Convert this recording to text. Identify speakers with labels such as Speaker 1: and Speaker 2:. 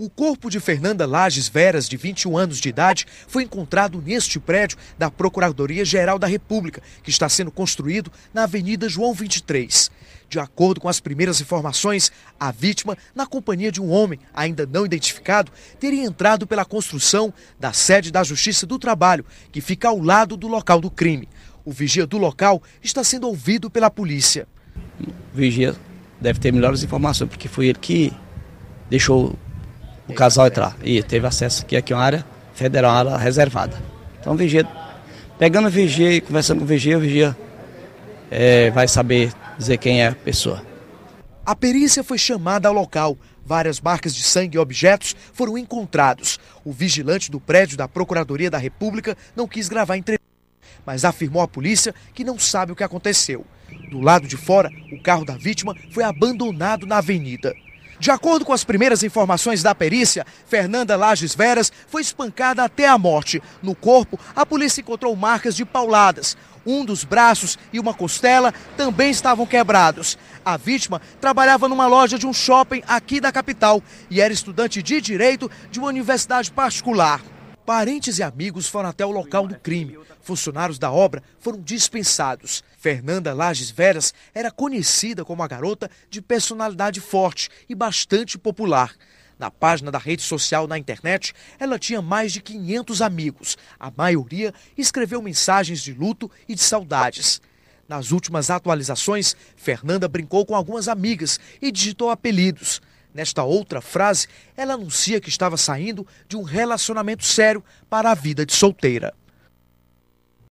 Speaker 1: O corpo de Fernanda Lages Veras, de 21 anos de idade, foi encontrado neste prédio da Procuradoria-Geral da República, que está sendo construído na Avenida João 23. De acordo com as primeiras informações, a vítima, na companhia de um homem ainda não identificado, teria entrado pela construção da sede da Justiça do Trabalho, que fica ao lado do local do crime. O vigia do local está sendo ouvido pela polícia.
Speaker 2: O vigia deve ter melhores informações, porque foi ele que deixou o casal entrar. É e teve acesso aqui, aqui é uma área federal, uma área reservada. Então o vigia, pegando o vigia e conversando com o vigia, o vigia é, vai saber dizer quem é a pessoa.
Speaker 1: A perícia foi chamada ao local. Várias marcas de sangue e objetos foram encontrados. O vigilante do prédio da Procuradoria da República não quis gravar entrevista, mas afirmou à polícia que não sabe o que aconteceu. Do lado de fora, o carro da vítima foi abandonado na avenida. De acordo com as primeiras informações da perícia, Fernanda Lages Veras foi espancada até a morte. No corpo, a polícia encontrou marcas de pauladas. Um dos braços e uma costela também estavam quebrados. A vítima trabalhava numa loja de um shopping aqui da capital e era estudante de direito de uma universidade particular. Parentes e amigos foram até o local do crime. Funcionários da obra foram dispensados. Fernanda Lages Veras era conhecida como a garota de personalidade forte e bastante popular. Na página da rede social na internet, ela tinha mais de 500 amigos. A maioria escreveu mensagens de luto e de saudades. Nas últimas atualizações, Fernanda brincou com algumas amigas e digitou apelidos. Nesta outra frase, ela anuncia que estava saindo de um relacionamento sério para a vida de solteira.